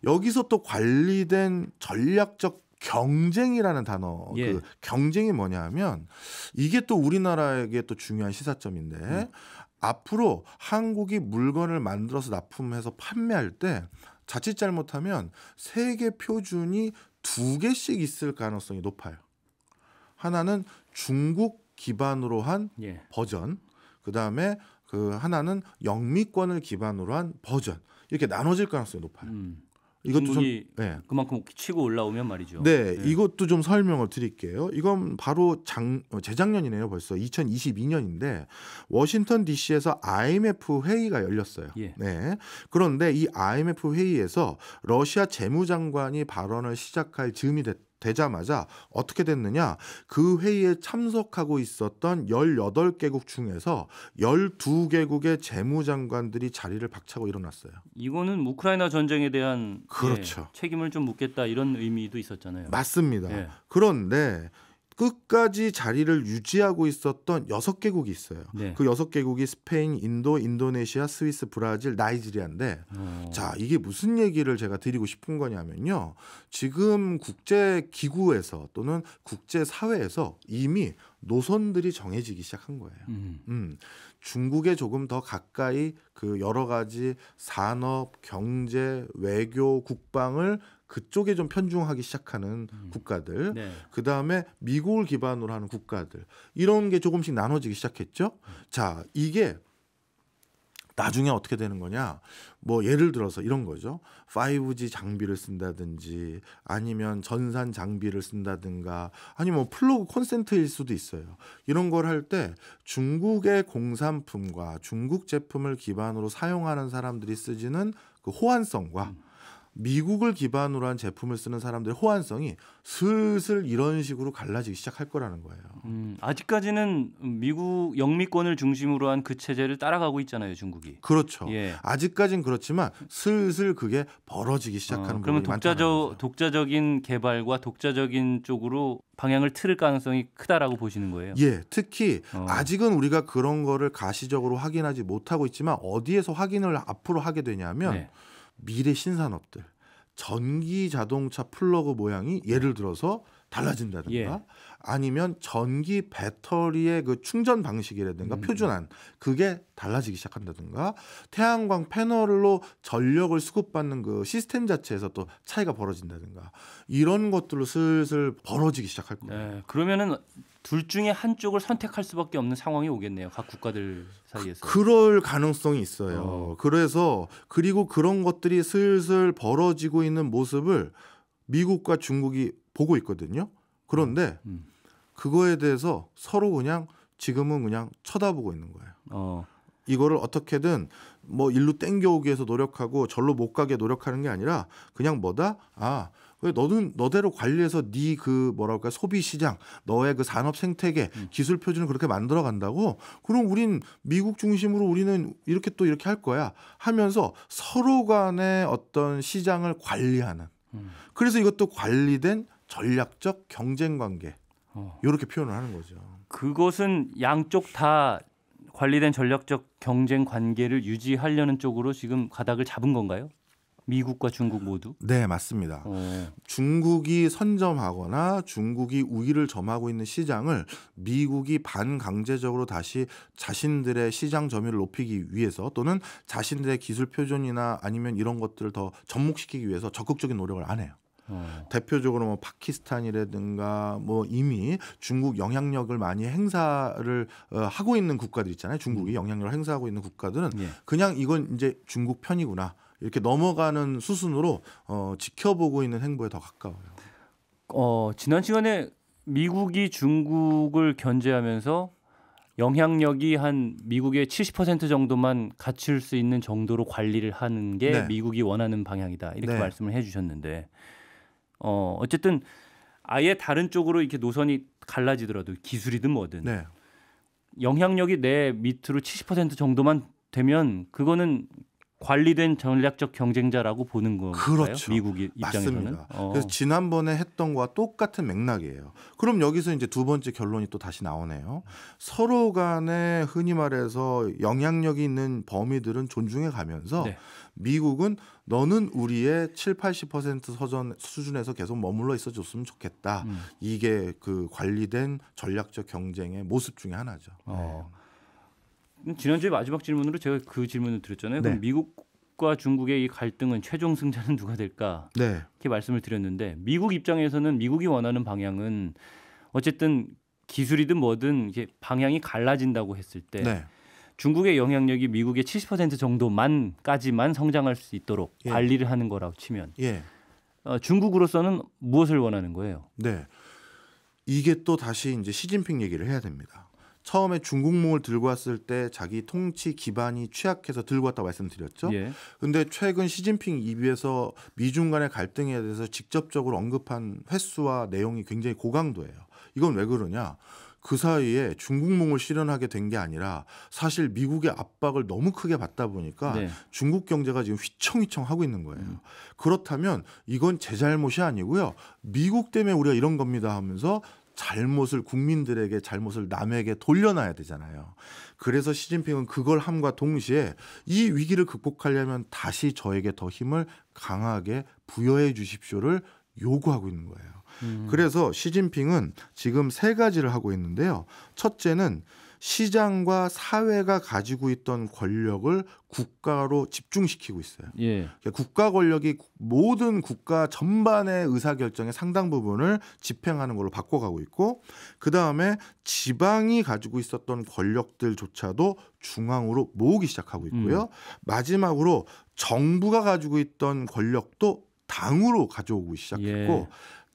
여기서 또 관리된 전략적 경쟁이라는 단어 예. 그 경쟁이 뭐냐면 이게 또 우리나라에게 또 중요한 시사점인데 음. 앞으로 한국이 물건을 만들어서 납품해서 판매할 때 자칫 잘못하면 세계 표준이 두 개씩 있을 가능성이 높아요. 하나는 중국 기반으로 한 예. 버전, 그 다음에 그 하나는 영미권을 기반으로 한 버전 이렇게 나눠질 가능성이 높아요. 음. 이것도 좀 네. 그만큼 치고 올라오면 말이죠. 네, 네, 이것도 좀 설명을 드릴게요. 이건 바로 장 어, 재작년이네요. 벌써 2022년인데 워싱턴 D.C.에서 IMF 회의가 열렸어요. 예. 네. 그런데 이 IMF 회의에서 러시아 재무장관이 발언을 시작할 즈음이 됐. 되자마자 어떻게 됐느냐 그 회의에 참석하고 있었던 18개국 중에서 12개국의 재무장관들이 자리를 박차고 일어났어요. 이거는 뭐 우크라이나 전쟁에 대한 예, 그렇죠. 예, 책임을 좀 묻겠다 이런 의미도 있었잖아요. 맞습니다. 예. 그런데 끝까지 자리를 유지하고 있었던 여섯 개국이 있어요. 네. 그 여섯 개국이 스페인, 인도, 인도네시아, 스위스, 브라질, 나이지리아인데 오. 어. 자, 이게 무슨 얘기를 제가 드리고 싶은 거냐면요. 지금 국제 기구에서 또는 국제 사회에서 이미 노선들이 정해지기 시작한 거예요. 음. 음. 중국에 조금 더 가까이 그 여러 가지 산업, 경제, 외교, 국방을 그쪽에 좀 편중하기 시작하는 음. 국가들, 네. 그 다음에 미국을 기반으로 하는 국가들 이런 게 조금씩 나눠지기 시작했죠. 음. 자, 이게 나중에 어떻게 되는 거냐? 뭐 예를 들어서 이런 거죠. 5G 장비를 쓴다든지 아니면 전산 장비를 쓴다든가 아니면 뭐 플러그 콘센트일 수도 있어요. 이런 걸 할 때 중국의 공산품과 중국 제품을 기반으로 사용하는 사람들이 쓰지는 그 호환성과 음. 미국을 기반으로 한 제품을 쓰는 사람들의 호환성이 슬슬 이런 식으로 갈라지기 시작할 거라는 거예요. 음, 아직까지는 미국 영미권을 중심으로 한 그 체제를 따라가고 있잖아요, 중국이. 그렇죠. 예. 아직까진 그렇지만 슬슬 그게 벌어지기 어, 시작하는 어, 그러면 독자적 독자적인 개발과 독자적인 쪽으로 방향을 틀을 가능성이 크다라고 보시는 거예요. 예, 특히 어. 아직은 우리가 그런 거를 가시적으로 확인하지 못하고 있지만 어디에서 확인을 앞으로 하게 되냐면 네. 미래 신산업들 전기 자동차 플러그 모양이 예를 들어서 달라진다든가 예. 아니면 전기 배터리의 그 충전 방식이라든가 음. 표준안 그게 달라지기 시작한다든가 태양광 패널로 전력을 수급받는 그 시스템 자체에서 또 차이가 벌어진다든가 이런 것들로 슬슬 벌어지기 시작할 겁니다. 네, 그러면은 둘 중에 한쪽을 선택할 수밖에 없는 상황이 오겠네요. 각 국가들 그, 사이에서. 그럴 가능성이 있어요. 어. 그래서 그리고 그런 것들이 슬슬 벌어지고 있는 모습을 미국과 중국이 보고 있거든요. 그런데 어, 음. 그거에 대해서 서로 그냥 지금은 그냥 쳐다보고 있는 거예요. 어. 이거를 어떻게든 뭐 일로 땡겨오기 위해서 노력하고 절로 못 가게 노력하는 게 아니라 그냥 뭐다 아왜 너는 너대로 관리해서 네그 뭐라 할까 소비 시장, 너의 그 산업 생태계, 음. 기술 표준을 그렇게 만들어 간다고? 그럼 우린 미국 중심으로 우리는 이렇게 또 이렇게 할 거야 하면서 서로 간의 어떤 시장을 관리하는. 음. 그래서 이것도 관리된 전략적 경쟁 관계. 어. 이렇게 표현을 하는 거죠. 그것은 양쪽 다 관리된 전략적 경쟁 관계를 유지하려는 쪽으로 지금 가닥을 잡은 건가요? 미국과 중국 모두? 네, 맞습니다. 오. 어. 중국이 선점하거나 중국이 우위를 점하고 있는 시장을 미국이 반강제적으로 다시 자신들의 시장 점유를 높이기 위해서 또는 자신들의 기술 표준이나 아니면 이런 것들을 더 접목시키기 위해서 적극적인 노력을 안 해요. 어. 대표적으로 뭐 파키스탄이라든가 뭐 이미 중국 영향력을 많이 행사를 어, 하고 있는 국가들 있잖아요. 중국이 음. 영향력을 행사하고 있는 국가들은 예. 그냥 이건 이제 중국 편이구나. 이렇게 넘어가는 수순으로 어, 지켜보고 있는 행보에 더 가까워요. 어, 지난 시간에 미국이 중국을 견제하면서 영향력이 한 미국의 70% 정도만 갖출 수 있는 정도로 관리를 하는 게 네. 미국이 원하는 방향이다 이렇게 네. 말씀을 해주셨는데 어 어쨌든 아예 다른 쪽으로 이렇게 노선이 갈라지더라도 기술이든 뭐든 네. 영향력이 내 밑으로 70% 정도만 되면 그거는 관리된 전략적 경쟁자라고 보는 거예요. 그렇죠. 미국 입장에서는. 맞습니다. 어. 그래서 지난번에 했던 거와 똑같은 맥락이에요. 그럼 여기서 이제 두 번째 결론이 또 다시 나오네요. 서로 간에 흔히 말해서 영향력이 있는 범위들은 존중해 가면서 네. 미국은 너는 우리의 7, 80% 서전 수준에서 계속 머물러 있어 줬으면 좋겠다. 음. 이게 그 관리된 전략적 경쟁의 모습 중에 하나죠. 어. 네. 지난주에 마지막 질문으로 제가 그 질문을 드렸잖아요. 네. 그럼 미국과 중국의 이 갈등은 최종 승자는 누가 될까? 네. 이렇게 말씀을 드렸는데 미국 입장에서는 미국이 원하는 방향은 어쨌든 기술이든 뭐든 이게 방향이 갈라진다고 했을 때 네. 중국의 영향력이 미국의 70% 정도만까지만 성장할 수 있도록 예. 관리를 하는 거라고 치면 예. 어, 중국으로서는 무엇을 원하는 거예요? 네. 이게 또 다시 이제 시진핑 얘기를 해야 됩니다. 처음에 중국몽을 들고 왔을 때 자기 통치 기반이 취약해서 들고 왔다 말씀드렸죠. 예. 근데 최근 시진핑 입에서 미중 간의 갈등에 대해서 직접적으로 언급한 횟수와 내용이 굉장히 고강도예요. 이건 왜 그러냐? 그 사이에 중국몽을 실현하게 된 게 아니라 사실 미국의 압박을 너무 크게 받다 보니까 네. 중국 경제가 지금 휘청휘청 하고 있는 거예요. 음. 그렇다면 이건 제 잘못이 아니고요. 미국 때문에 우리가 이런 겁니다 하면서 잘못을 국민들에게 잘못을 남에게 돌려놔야 되잖아요. 그래서 시진핑은 그걸 함과 동시에 이 위기를 극복하려면 다시 저에게 더 힘을 강하게 부여해 주십시오를 요구하고 있는 거예요. 음. 그래서 시진핑은 지금 세 가지를 하고 있는데요. 첫째는 시장과 사회가 가지고 있던 권력을 국가로 집중시키고 있어요. 예. 그러니까 국가 권력이 모든 국가 전반의 의사 결정의 상당 부분을 집행하는 걸로 바꿔가고 있고 그 다음에 지방이 가지고 있었던 권력들조차도 중앙으로 모으기 시작하고 있고요. 음. 마지막으로 정부가 가지고 있던 권력도 당으로 가져오고 시작했고 예.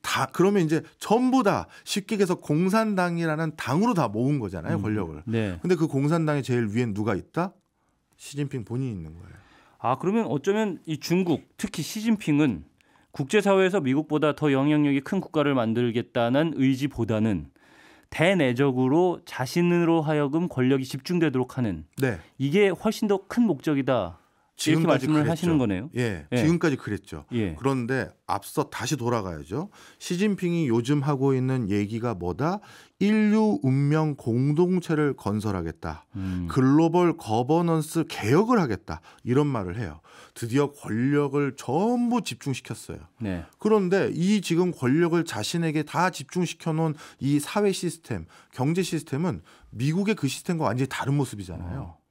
다 그러면 이제 전부 다 쉽게 얘기 해서 공산당이라는 당으로 다 모은 거잖아요 음, 권력을. 음, 네. 근데 그 공산당의 제일 위엔 누가 있다? 시진핑 본인이 있는 거예요. 아 그러면 어쩌면 이 중국 특히 시진핑은 국제사회에서 미국보다 더 영향력이 큰 국가를 만들겠다는 의지보다는 대내적으로 자신으로 하여금 권력이 집중되도록 하는 네. 이게 훨씬 더 큰 목적이다. 지금까지 말씀을 그랬죠. 하시는 거네요. 예, 예. 지금까지 그랬죠. 예. 그런데 앞서 다시 돌아가야죠. 시진핑이 요즘 하고 있는 얘기가 뭐다? 인류 운명 공동체를 건설하겠다. 음. 글로벌 거버넌스 개혁을 하겠다. 이런 말을 해요. 드디어 권력을 전부 집중시켰어요. 네. 그런데 이 지금 권력을 자신에게 다 집중시켜 놓은 이 사회 시스템, 경제 시스템은 미국의 그 시스템과 완전히 다른 모습이잖아요. 어.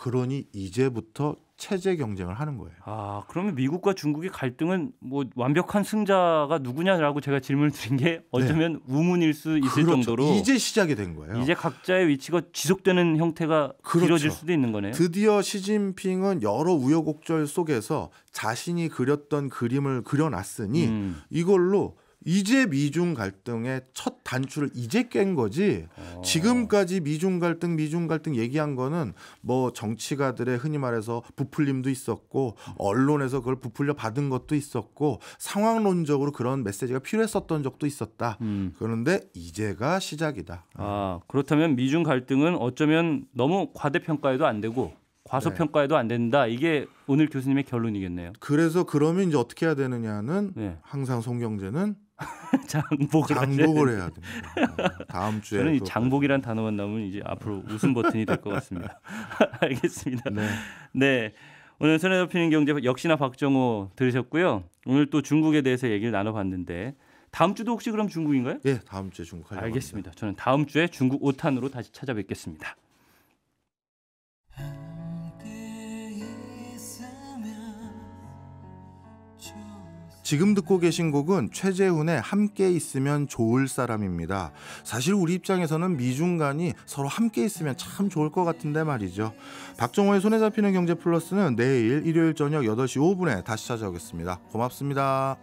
그러니 이제부터 체제 경쟁을 하는 거예요. 아, 그러면 미국과 중국의 갈등은 뭐 완벽한 승자가 누구냐라고 제가 질문을 드린 게 네. 어쩌면 네. 우문일 수 있을 그렇죠. 정도로 이제 시작이 된 거예요. 이제 각자의 위치가 지속되는 형태가 그렇죠. 길어질 수도 있는 거네요. 드디어 시진핑은 여러 우여곡절 속에서 자신이 그렸던 그림을 그려놨으니 음. 이걸로 이제 미중 갈등의 첫 단추를 이제 깬 거지 어. 지금까지 미중 갈등 미중 갈등 얘기한 거는 뭐 정치가들의 흔히 말해서 부풀림도 있었고 언론에서 그걸 부풀려 받은 것도 있었고 상황론적으로 그런 메시지가 필요했었던 적도 있었다 음. 그런데 이제가 시작이다 아 그렇다면 미중 갈등은 어쩌면 너무 과대평가해도 안 되고 과소평가에도안 된다. 이게 오늘 교수님의 결론이겠네요. 그래서 그러면 이제 어떻게 해야 되느냐는 네. 항상 송경재는 장복을 장복을 해야 됩니다. 어, 다음 주에 저는 장복이란 단어만 나오면 이제 앞으로 네. 웃음 버튼이 될 것 같습니다. 알겠습니다. 네. 네. 오늘 손에 잡히는 경제 역시나 박정호 들으셨고요. 오늘 또 중국에 대해서 얘기를 나눠봤는데 다음 주도 혹시 그럼 중국인가요? 예, 다음 주에 중국 하려고 알겠습니다 저는 다음 주에 중국 오탄으로 다시 찾아뵙겠습니다. 지금 듣고 계신 곡은 최재훈의 함께 있으면 좋을 사람입니다. 사실 우리 입장에서는 미중간이 서로 함께 있으면 참 좋을 것 같은데 말이죠. 박정호의 손에 잡히는 경제 플러스는 내일 일요일 저녁 8시 5분에 다시 찾아오겠습니다. 고맙습니다.